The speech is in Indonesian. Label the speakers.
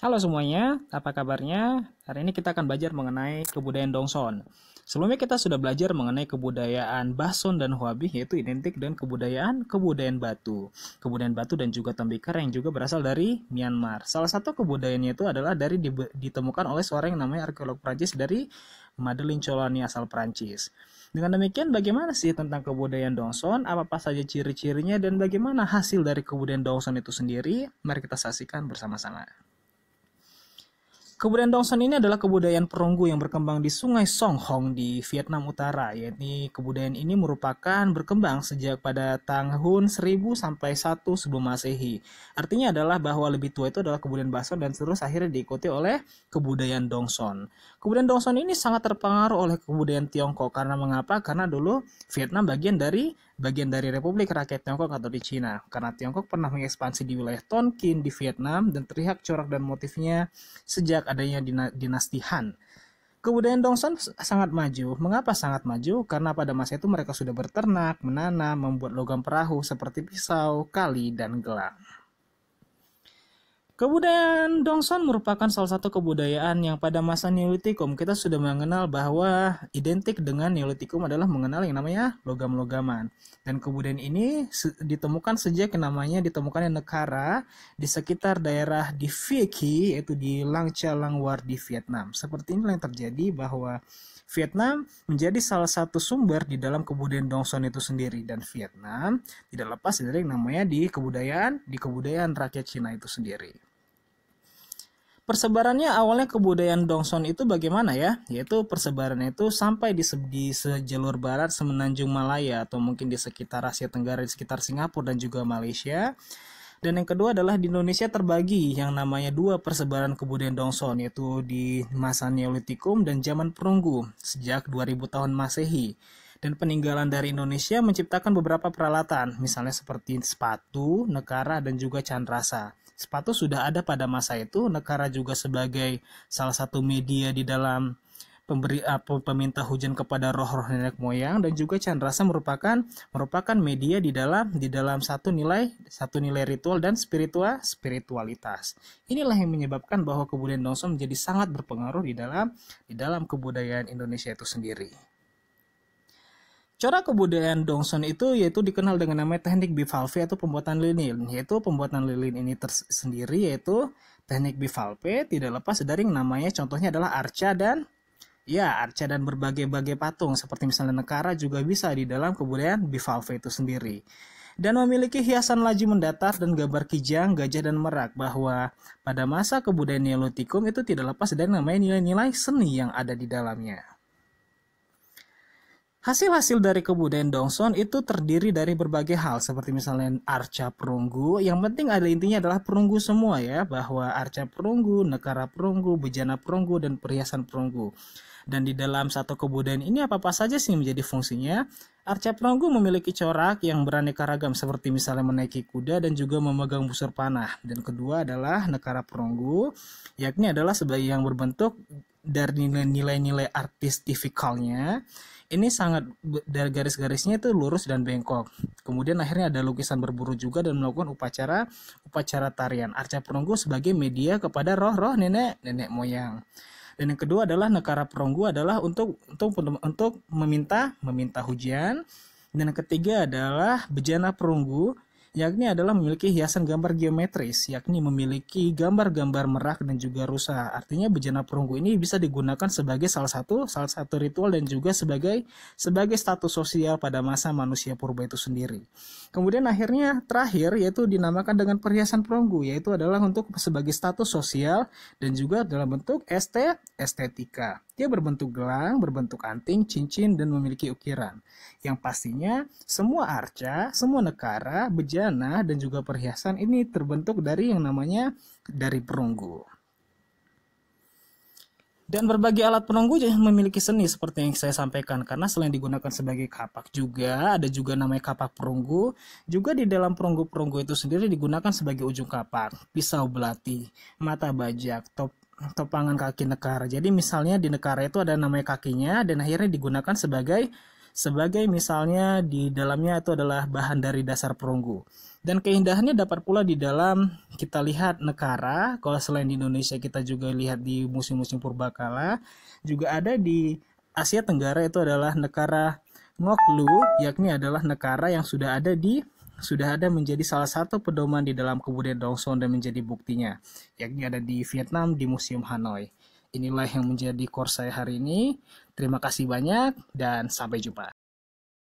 Speaker 1: Halo semuanya, apa kabarnya? Hari ini kita akan belajar mengenai kebudayaan Dongson. Sebelumnya kita sudah belajar mengenai kebudayaan Bason dan Huabi yaitu identik dengan kebudayaan kebudayaan batu. Kebudayaan batu dan juga tembikar yang juga berasal dari Myanmar. Salah satu kebudayaannya itu adalah dari ditemukan oleh seorang yang namanya arkeolog Prancis dari Madeleine Cholani asal Prancis. Dengan demikian bagaimana sih tentang kebudayaan Dongson? Apa-apa saja ciri-cirinya dan bagaimana hasil dari kebudayaan Dongson itu sendiri? Mari kita saksikan bersama-sama. Kebudayaan Dongson ini adalah kebudayaan perunggu yang berkembang di Sungai Song Hong di Vietnam Utara, Yaitu kebudayaan ini merupakan berkembang sejak pada tahun 1000 sampai 1 sebelum Masehi. Artinya adalah bahwa lebih tua itu adalah kebudayaan Bason dan terus akhirnya diikuti oleh kebudayaan Dongson. Kebudayaan Dongson ini sangat terpengaruh oleh kebudayaan Tiongkok karena mengapa? Karena dulu Vietnam bagian dari bagian dari Republik Rakyat Tiongkok atau di Cina, karena Tiongkok pernah mengekspansi di wilayah Tonkin di Vietnam dan terlihat corak dan motifnya sejak adanya dinasti Han. Kebudayaan Dongson sangat maju. Mengapa sangat maju? Karena pada masa itu mereka sudah berternak, menanam, membuat logam perahu seperti pisau, kali, dan gelang. Kebudayaan Dongson merupakan salah satu kebudayaan yang pada masa Neolitikum kita sudah mengenal bahwa identik dengan Neolitikum adalah mengenal yang namanya logam-logaman. Dan kebudayaan ini ditemukan sejak namanya ditemukan di negara di sekitar daerah di Vicky yaitu di Langchalang Langwar di Vietnam. Seperti ini yang terjadi bahwa Vietnam menjadi salah satu sumber di dalam kebudayaan Dongson itu sendiri dan Vietnam tidak lepas dari yang namanya di kebudayaan di kebudayaan rakyat Cina itu sendiri. Persebarannya awalnya kebudayaan Dongson itu bagaimana ya? Yaitu persebarannya itu sampai di, se di sejalur barat semenanjung Malaya atau mungkin di sekitar Asia Tenggara, di sekitar Singapura dan juga Malaysia. Dan yang kedua adalah di Indonesia terbagi yang namanya dua persebaran kebudayaan Dongson yaitu di masa Neolitikum dan zaman Perunggu sejak 2000 tahun Masehi dan peninggalan dari Indonesia menciptakan beberapa peralatan, misalnya seperti sepatu, negara, dan juga candrasa. Sepatu sudah ada pada masa itu, negara juga sebagai salah satu media di dalam pemberi apa ah, peminta hujan kepada roh-roh nenek moyang dan juga candrasa merupakan merupakan media di dalam di dalam satu nilai satu nilai ritual dan spiritual spiritualitas. Inilah yang menyebabkan bahwa kebudayaan Dongso menjadi sangat berpengaruh di dalam di dalam kebudayaan Indonesia itu sendiri. Corak kebudayaan Dongson itu yaitu dikenal dengan nama teknik bivalve atau pembuatan lilin, yaitu pembuatan lilin ini tersendiri yaitu teknik bivalve tidak lepas dari namanya contohnya adalah arca dan ya arca dan berbagai-bagai patung seperti misalnya negara juga bisa di dalam kebudayaan bivalve itu sendiri dan memiliki hiasan laju mendatar dan gambar kijang, gajah, dan merak bahwa pada masa kebudayaan Neolitikum itu tidak lepas dari namanya nilai-nilai seni yang ada di dalamnya. Hasil-hasil dari kebudayaan Dongson itu terdiri dari berbagai hal seperti misalnya arca perunggu. Yang penting ada intinya adalah perunggu semua ya, bahwa arca perunggu, negara perunggu, bejana perunggu dan perhiasan perunggu. Dan di dalam satu kebudayaan ini apa-apa saja sih menjadi fungsinya? Arca perunggu memiliki corak yang beraneka ragam seperti misalnya menaiki kuda dan juga memegang busur panah. Dan kedua adalah negara perunggu, yakni adalah sebagai yang berbentuk dari nilai-nilai artistifikalnya ini sangat dari garis-garisnya itu lurus dan bengkok. Kemudian akhirnya ada lukisan berburu juga dan melakukan upacara upacara tarian arca perunggu sebagai media kepada roh-roh nenek nenek moyang. Dan yang kedua adalah negara perunggu adalah untuk untuk untuk meminta meminta hujan. Dan yang ketiga adalah bejana perunggu yakni adalah memiliki hiasan gambar geometris, yakni memiliki gambar-gambar merak dan juga rusa. Artinya bejana perunggu ini bisa digunakan sebagai salah satu salah satu ritual dan juga sebagai sebagai status sosial pada masa manusia purba itu sendiri. Kemudian akhirnya terakhir yaitu dinamakan dengan perhiasan perunggu yaitu adalah untuk sebagai status sosial dan juga dalam bentuk est estetika. Dia berbentuk gelang, berbentuk anting, cincin dan memiliki ukiran. Yang pastinya semua arca, semua negara bejana busana dan juga perhiasan ini terbentuk dari yang namanya dari perunggu. Dan berbagai alat penunggu memiliki seni seperti yang saya sampaikan karena selain digunakan sebagai kapak juga ada juga namanya kapak perunggu. Juga di dalam perunggu-perunggu itu sendiri digunakan sebagai ujung kapak, pisau belati, mata bajak, top topangan kaki nekar. Jadi misalnya di nekar itu ada namanya kakinya dan akhirnya digunakan sebagai sebagai misalnya di dalamnya itu adalah bahan dari dasar perunggu. Dan keindahannya dapat pula di dalam kita lihat negara, kalau selain di Indonesia kita juga lihat di musim-musim purbakala, juga ada di Asia Tenggara itu adalah negara Ngoklu, yakni adalah negara yang sudah ada di sudah ada menjadi salah satu pedoman di dalam kebudayaan Dongson dan menjadi buktinya, yakni ada di Vietnam di Museum Hanoi. Inilah yang menjadi core saya hari ini. Terima kasih banyak dan sampai jumpa.